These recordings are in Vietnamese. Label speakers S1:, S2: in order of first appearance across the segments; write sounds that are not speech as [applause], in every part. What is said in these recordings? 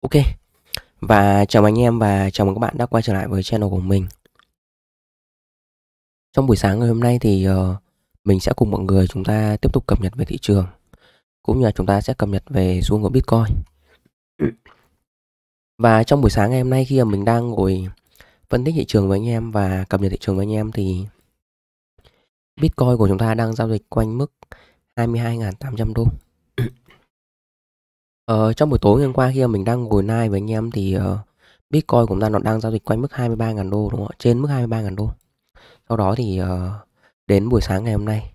S1: Ok, và chào anh em và chào mừng các bạn đã quay trở lại với channel của mình Trong buổi sáng ngày hôm nay thì uh, mình sẽ cùng mọi người chúng ta tiếp tục cập nhật về thị trường Cũng như là chúng ta sẽ cập nhật về xu hướng của Bitcoin [clears throat] Và trong buổi sáng ngày hôm nay khi mà mình đang ngồi phân tích thị trường với anh em và cập nhật thị trường với anh em thì Bitcoin của chúng ta đang giao dịch quanh mức 22.800 đô Ờ, trong buổi tối ngày hôm qua khi mà mình đang ngồi live với anh em thì ờ, Bitcoin của chúng ta nó đang giao dịch quanh mức 23.000 đô đúng không ạ? Trên mức 23.000 đô. Sau đó thì ờ, đến buổi sáng ngày hôm nay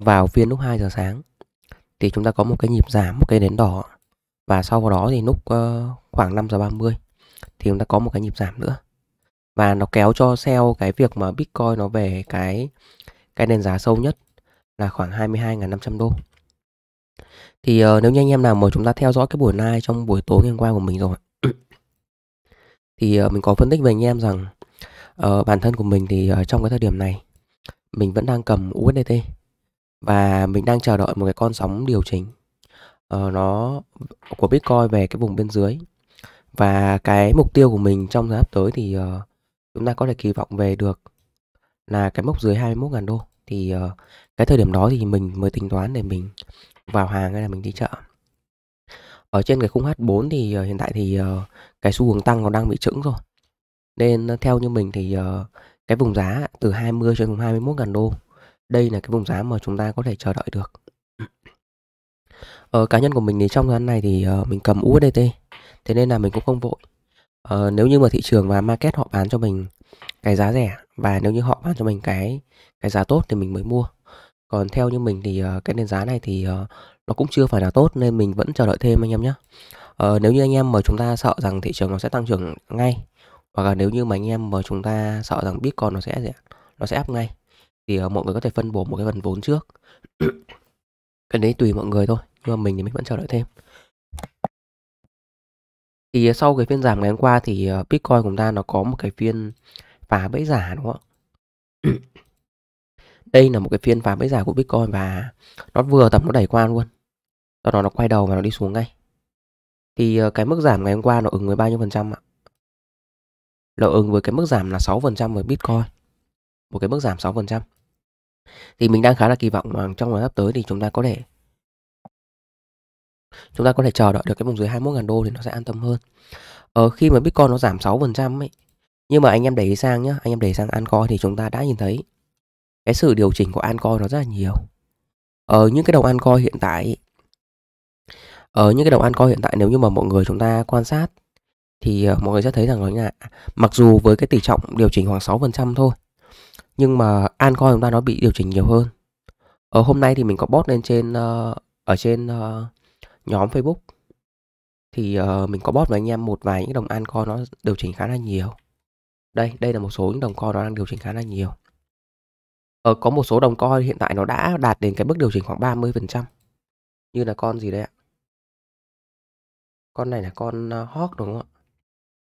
S1: vào phiên lúc 2 giờ sáng thì chúng ta có một cái nhịp giảm, một cái đến đỏ và sau đó thì lúc ờ, khoảng 5 giờ 30 thì chúng ta có một cái nhịp giảm nữa. Và nó kéo cho sell cái việc mà Bitcoin nó về cái cái nền giá sâu nhất là khoảng 22.500 đô. Thì, ờ, nếu như anh em nào mà chúng ta theo dõi cái buổi live trong buổi tối ngày hôm qua của mình rồi [clears throat] thì, ờ, mình có phân tích với anh em rằng, ờ, bản thân của mình thì, ờ, trong cái thời điểm này mình vẫn đang cầm USDT và mình đang chờ đợi một cái con sóng điều chỉnh, ờ, nó của Bitcoin về cái vùng bên dưới. Và cái mục tiêu của mình trong thời gian tới thì, ờ, chúng ta có thể kỳ vọng về được là cái mốc dưới $21.000 thì, ờ, cái thời điểm đó thì mình mới tính toán để mình vào hàng hay là mình đi chợ ở trên cái khung H4 thì uh, hiện tại thì uh, cái xu hướng tăng nó đang bị chững rồi nên uh, theo như mình thì uh, cái vùng giá từ 20 cho đến 21 ngàn đô đây là cái vùng giá mà chúng ta có thể chờ đợi được ở uh, cá nhân của mình thì trong thời gian này thì uh, mình cầm USDT thế nên là mình cũng không vội uh, nếu như mà thị trường và market họ bán cho mình cái giá rẻ và nếu như họ bán cho mình cái cái giá tốt thì mình mới mua còn theo như mình thì, ờ, cái nền giá này thì, ờ, nó cũng chưa phải là tốt nên mình vẫn chờ đợi thêm anh em nhé. Ờ, nếu như anh em mà chúng ta sợ rằng thị trường nó sẽ tăng trưởng ngay, hoặc là nếu như mà anh em mà chúng ta sợ rằng Bitcoin nó sẽ gì nó sẽ áp ngay, thì, mọi người có thể phân bổ một cái phần vốn trước. [coughs] Cái đấy tùy mọi người thôi, nhưng mà mình thì mình vẫn chờ đợi thêm. Thì sau cái phiên giảm ngày hôm qua thì, Bitcoin của chúng ta nó có một cái phiên phá bẫy giả, đúng không ạ? [coughs] đây là một cái phiên phá mới giả của Bitcoin và nó vừa tầm nó đẩy qua luôn sau đó nó quay đầu và nó đi xuống ngay thì ờ, cái mức giảm ngày hôm qua nó ứng với bao nhiêu phần trăm ạ nó ứng với cái mức giảm là 6 phần trăm với Bitcoin một cái mức giảm 6 phần trăm thì mình đang khá là kỳ vọng rằng trong thời sắp tới thì chúng ta có thể chúng ta có thể chờ đợi được cái vùng dưới 21.000 đô thì nó sẽ an tâm hơn Ở ờ, khi mà Bitcoin nó giảm 6 phần trăm ấy nhưng mà anh em để ý sang nhá anh em để ý sang ăn coi thì chúng ta đã nhìn thấy cái sự điều chỉnh của Ancoin nó rất là nhiều ở những cái đồng Ancoin hiện tại ở những cái đồng Ancoin hiện tại nếu như mà mọi người chúng ta quan sát thì ờ, mọi người sẽ thấy rằng là mặc dù với cái tỷ trọng điều chỉnh khoảng 6% thôi nhưng mà Ancoin chúng ta nó bị điều chỉnh nhiều hơn ở ờ, hôm nay thì mình có post lên trên ờ, ở trên nhóm Facebook thì mình có post với anh em một vài những đồng Ancoin nó điều chỉnh khá là nhiều đây đây là một số những đồng coin nó đang điều chỉnh khá là nhiều ở ờ, có một số đồng coin hiện tại nó đã đạt đến cái mức điều chỉnh khoảng 30%. Như là con gì đấy ạ? Con này là con ờ, hot đúng không ạ?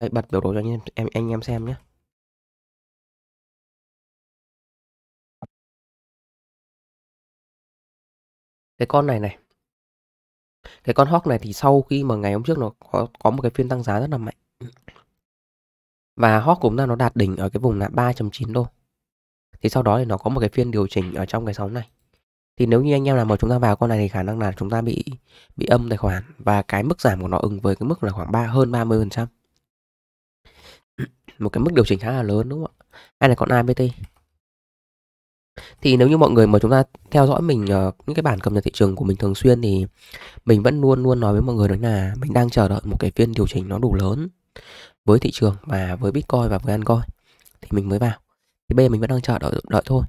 S1: Đây, bật biểu đồ cho anh em, em anh em xem nhé. Cái con này này. Cái con hot này thì sau khi mà ngày hôm trước nó có có một cái phiên tăng giá rất là mạnh. Và Hawk cũng ra nó đạt đỉnh ở cái vùng là 3.9 đô thì sau đó thì nó có một cái phiên điều chỉnh ở trong cái sóng này thì nếu như anh em nào mà chúng ta vào con này thì khả năng là chúng ta bị bị âm tài khoản và cái mức giảm của nó ứng với cái mức là khoảng 3 hơn 30 phần trăm [clears throat] một cái mức điều chỉnh khá là lớn đúng không ạ hay là con ABT thì nếu như mọi người mà chúng ta theo dõi mình uh, những cái bản cập nhật thị trường của mình thường xuyên thì mình vẫn luôn luôn nói với mọi người đó là mình đang chờ đợi một cái phiên điều chỉnh nó đủ lớn với thị trường và với Bitcoin và với Ancoin thì mình mới vào thì bây giờ mình vẫn đang chờ đợi, đợi thôi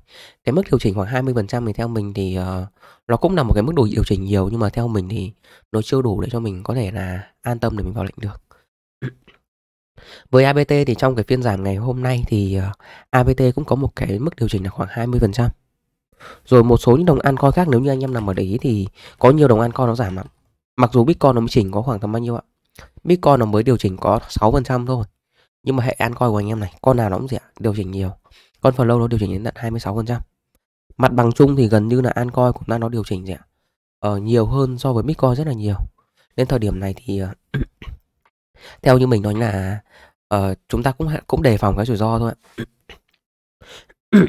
S1: cái mức điều chỉnh khoảng 20% thì theo mình thì uh, nó cũng là một cái mức độ điều chỉnh nhiều nhưng mà theo mình thì nó chưa đủ để cho mình có thể là an tâm để mình vào lệnh được [clears throat] với ABT thì trong cái phiên giảm ngày hôm nay thì uh, ờ, ABT cũng có một cái mức điều chỉnh là khoảng 20% rồi một số những đồng an coi khác nếu như anh em nằm ở đấy thì có nhiều đồng an coi nó giảm lắm mặc dù Bitcoin nó mới chỉnh có khoảng tầm bao nhiêu ạ Bitcoin nó mới điều chỉnh có 6% thôi nhưng mà hệ an coi của anh em này con nào nó cũng gì điều chỉnh nhiều con flow nó điều chỉnh đến tận 26%. Mặt bằng chung thì gần như là an Ancoin cũng đang nó điều chỉnh gì ạ? Ờ, nhiều hơn so với Bitcoin rất là nhiều. nên thời điểm này thì ờ, [clears throat] theo như mình nói là uh, chúng ta cũng cũng đề phòng cái rủi ro thôi ạ. [clears throat]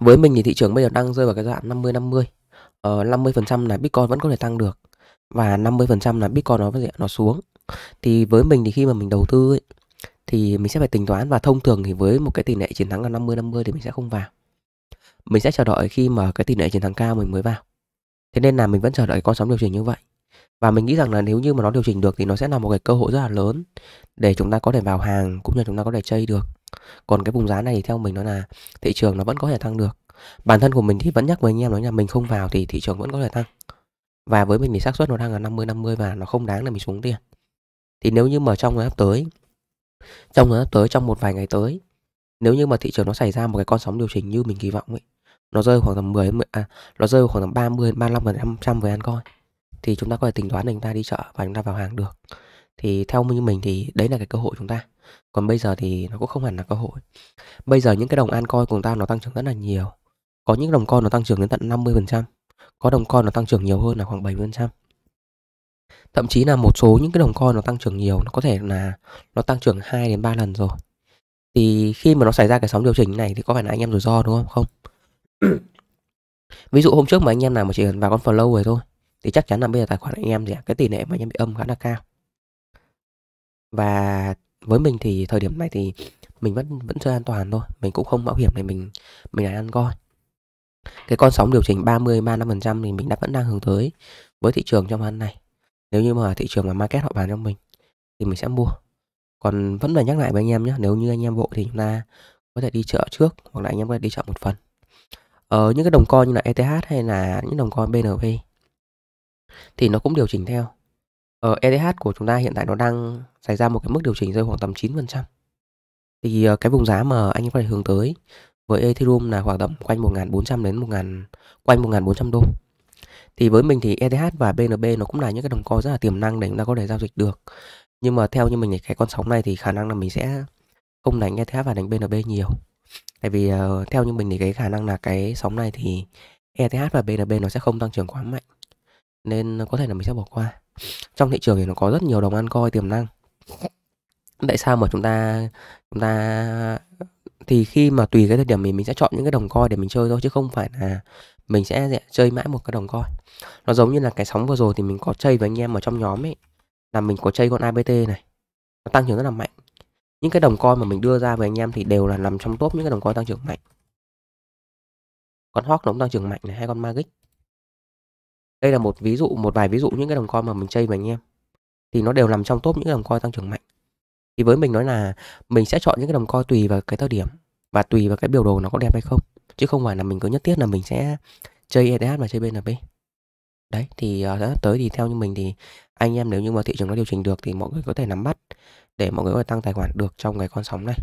S1: với mình thì thị trường bây giờ đang rơi vào cái dạng 50 50. Ờ, phần trăm là Bitcoin vẫn có thể tăng được và 50% là Bitcoin nó nó xuống. Thì với mình thì khi mà mình đầu tư ấy, thì mình sẽ phải tính toán và thông thường thì với một cái tỷ lệ chiến thắng là 50 50 thì mình sẽ không vào. Mình sẽ chờ đợi khi mà cái tỷ lệ chiến thắng cao mình mới vào. Thế nên là mình vẫn chờ đợi con sóng điều chỉnh như vậy. Và mình nghĩ rằng là nếu như mà nó điều chỉnh được thì nó sẽ là một cái cơ hội rất là lớn để chúng ta có thể vào hàng cũng như chúng ta có thể chơi được. Còn cái vùng giá này thì theo mình nó là thị trường nó vẫn có thể tăng được. Bản thân của mình thì vẫn nhắc với anh em nói là mình không vào thì thị trường vẫn có thể tăng. Và với mình thì xác suất nó đang là 50 50 và nó không đáng để mình xuống tiền. Thì nếu như mà trong ngày sắp tới trong sắp tới trong một vài ngày tới nếu như mà thị trường nó xảy ra một cái con sóng điều chỉnh như mình kỳ vọng ấy nó rơi khoảng tầm 10 à nó rơi khoảng tầm 30 35 trăm về ăn coi thì chúng ta có thể tính toán để chúng ta đi chợ và chúng ta vào hàng được thì theo như mình thì đấy là cái cơ hội chúng ta còn bây giờ thì nó cũng không hẳn là cơ hội bây giờ những cái đồng an coi của chúng ta nó tăng trưởng rất là nhiều có những đồng coin nó tăng trưởng đến tận 50% có đồng coin nó tăng trưởng nhiều hơn là khoảng 70% thậm chí là một số những cái đồng coin nó tăng trưởng nhiều nó có thể là nó tăng trưởng 2 đến 3 lần rồi thì khi mà nó xảy ra cái sóng điều chỉnh này thì có phải là anh em rủi ro đúng không không [coughs] ví dụ hôm trước mà anh em nào mà chỉ cần vào con flow rồi thôi thì chắc chắn là bây giờ tài khoản anh em thì cái tỷ lệ mà anh em bị âm khá là cao và với mình thì thời điểm này thì mình vẫn vẫn chơi an toàn thôi mình cũng không mạo hiểm này mình mình là ăn coi cái con sóng điều chỉnh 30 35 phần trăm thì mình đã vẫn đang hướng tới với thị trường trong năm này nếu như mà thị trường mà market họ bán cho mình thì mình sẽ mua còn vẫn phải nhắc lại với anh em nhé nếu như anh em vội thì chúng ta có thể đi chợ trước hoặc là anh em có thể đi chợ một phần ở ờ, những cái đồng coin như là ETH hay là những đồng coin BNB thì nó cũng điều chỉnh theo ở ờ, ETH của chúng ta hiện tại nó đang xảy ra một cái mức điều chỉnh rơi khoảng tầm 9% thì ờ, cái vùng giá mà anh em có thể hướng tới với Ethereum là khoảng tầm quanh 1.400 đến 1.000 quanh 1.400 đô thì với mình thì ETH và BNB nó cũng là những cái đồng coin rất là tiềm năng để chúng ta có thể giao dịch được nhưng mà theo như mình thì cái con sóng này thì khả năng là mình sẽ không đánh ETH và đánh BNB nhiều tại vì uh, theo như mình thì cái khả năng là cái sóng này thì ETH và BNB nó sẽ không tăng trưởng quá mạnh nên có thể là mình sẽ bỏ qua trong thị trường thì nó có rất nhiều đồng ăn coi tiềm năng tại sao mà chúng ta chúng ta thì khi mà tùy cái thời điểm mình mình sẽ chọn những cái đồng coi để mình chơi thôi chứ không phải là mình sẽ chơi mãi một cái đồng coin nó giống như là cái sóng vừa rồi thì mình có chơi với anh em ở trong nhóm ấy là mình có chơi con ABT này nó tăng trưởng rất là mạnh những cái đồng coin mà mình đưa ra với anh em thì đều là nằm trong top những cái đồng coin tăng trưởng mạnh con Hawk nó cũng tăng trưởng mạnh này hay con Magic đây là một ví dụ một vài ví dụ những cái đồng coin mà mình chơi với anh em thì nó đều nằm trong top những cái đồng coin tăng trưởng mạnh thì với mình nói là mình sẽ chọn những cái đồng coin tùy vào cái thời điểm và tùy vào cái biểu đồ nó có đẹp hay không chứ không phải là mình có nhất thiết là mình sẽ chơi ETH và chơi BNB đấy thì uh, tới thì theo như mình thì anh em nếu như mà thị trường nó điều chỉnh được thì mọi người có thể nắm bắt để mọi người có thể tăng tài khoản được trong cái con sóng này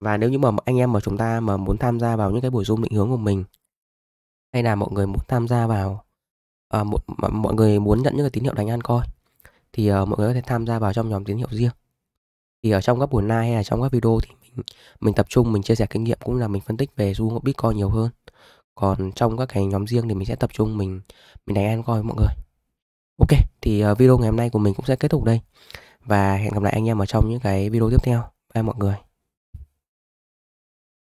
S1: và nếu như mà anh em mà chúng ta mà muốn tham gia vào những cái buổi zoom định hướng của mình hay là mọi người muốn tham gia vào à, uh, mọi, người muốn nhận những cái tín hiệu đánh ăn coi thì uh, mọi người có thể tham gia vào trong nhóm tín hiệu riêng thì ở trong các buổi live hay là trong các video thì mình tập trung mình chia sẻ kinh nghiệm cũng là mình phân tích về xu hướng Bitcoin nhiều hơn còn trong các cái nhóm riêng thì mình sẽ tập trung mình mình đánh an coi mọi người ok thì ờ, video ngày hôm nay của mình cũng sẽ kết thúc đây và hẹn gặp lại anh em ở trong những cái video tiếp theo bye mọi người